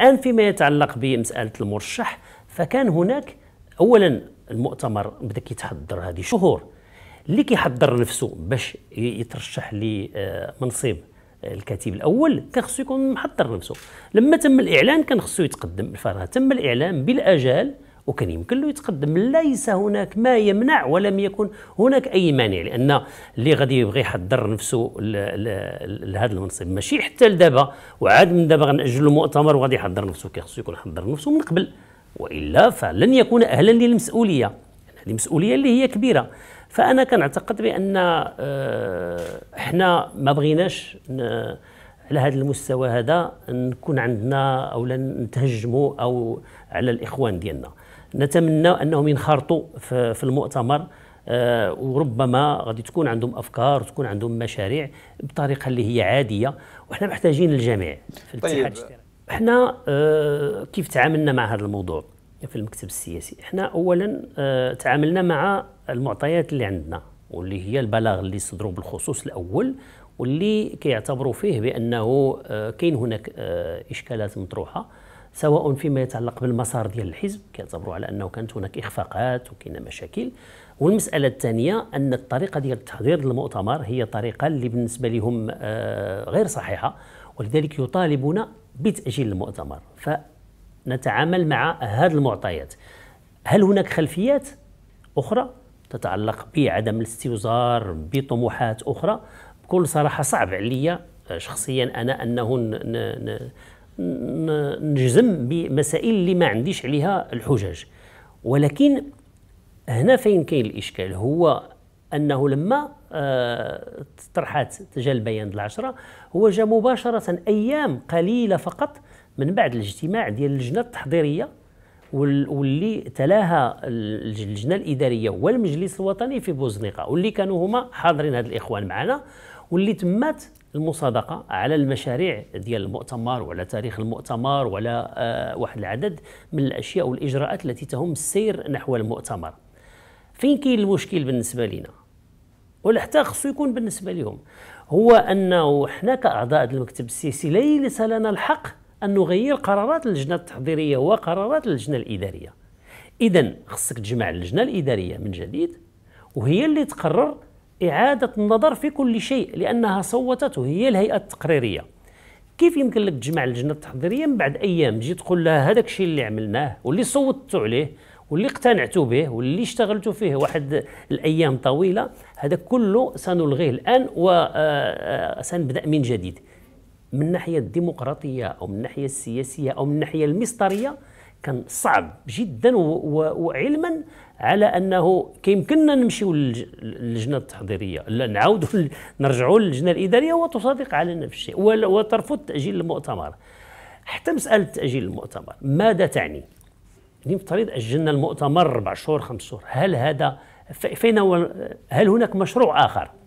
الآن فيما يتعلق بمسألة المرشح فكان هناك أولا المؤتمر بدا كيتحضر هذه شهور اللي كيحضر نفسه باش يترشح لمنصب الكاتب الاول كان خصو يكون محضر نفسه لما تم الاعلان كان خصو يتقدم الفرع تم الاعلان بالاجال وكان يمكن له يتقدم ليس هناك ما يمنع ولم يكن هناك اي مانع لان اللي غادي يبغي يحضر نفسه لهذا المنصب ماشي حتى لدابا وعاد من دابا غناجل المؤتمر وغادي يحضر نفسه كيخصو يكون حضر نفسه من قبل والا فلن يكون اهلا للمسؤوليه يعني هذه مسؤوليه اللي هي كبيره فانا كنعتقد بان آه، احنا ما بغيناش على هذا المستوى هذا نكون عندنا اولا نتهجموا او على الاخوان ديالنا نتمنى انهم ينخرطوا في المؤتمر آه، وربما غادي تكون عندهم افكار وتكون عندهم مشاريع بطريقه اللي هي عاديه وحنا محتاجين الجميع في طيب. الاتحاد طيب. الاشتراكي حنا آه، كيف تعاملنا مع هذا الموضوع في المكتب السياسي حنا اولا آه، تعاملنا مع المعطيات اللي عندنا واللي هي البلاغ اللي صدروا بالخصوص الاول واللي كيعتبروا فيه بانه آه، كاين هناك آه، اشكالات مطروحه سواء فيما يتعلق بالمسار ديال الحزب كيعتبروا على انه كانت هناك اخفاقات وكاين مشاكل والمساله الثانيه ان الطريقه ديال التحضير للمؤتمر هي طريقه اللي بالنسبه لهم آه، غير صحيحه ولذلك يطالبون بتاجيل المؤتمر فنتعامل مع هذه المعطيات هل هناك خلفيات اخرى تتعلق بعدم الاستيزار بطموحات اخرى بكل صراحه صعب عليا آه، شخصيا انا انه نجزم بمسائل اللي ما عنديش عليها الحجج ولكن هنا فين كاين الاشكال هو انه لما آه، طرحات تجا البيان العشرة هو جا مباشرة أيام قليلة فقط من بعد الاجتماع ديال اللجنة التحضيرية واللي تلاها اللجنة الإدارية والمجلس الوطني في بوزنيقة واللي كانوا هما حاضرين هاد الإخوان معنا واللي تمات المصادقه على المشاريع ديال المؤتمر وعلى تاريخ المؤتمر وعلى آه واحد العدد من الاشياء والاجراءات التي تهم السير نحو المؤتمر فين كاين المشكل بالنسبه لنا ولا حتى خصو يكون بالنسبه لهم هو انه حنا كاعضاء المكتب السياسي ليس لنا الحق ان نغير قرارات اللجنه التحضيريه وقرارات اللجنه الاداريه اذا خصك تجمع اللجنه الاداريه من جديد وهي اللي تقرر إعادة النظر في كل شيء لأنها صوتته هي الهيئة التقريرية كيف يمكن لك تجمع اللجنة التحضيرية من بعد أيام تجي تقول لها هذاك الشيء اللي عملناه واللي صوتتوا عليه واللي اقتنعتوا به واللي اشتغلتوا فيه واحد الأيام طويلة هذا كله سنلغيه الآن وسنبدأ آه، آه، من جديد من الناحية الديمقراطية أو من الناحية السياسية أو من الناحية المسطرية كان صعب جدا وعلما على انه كيمكننا نمشيو للجنه التحضيريه لا نعاودوا نرجعوا للجنه الاداريه وتصادق على نفس الشيء وترفض تاجيل المؤتمر حتى مساله تاجيل المؤتمر ماذا تعني؟ نفترض اجلنا المؤتمر اربع شهور خمس شهور هل هذا فين هل هناك مشروع اخر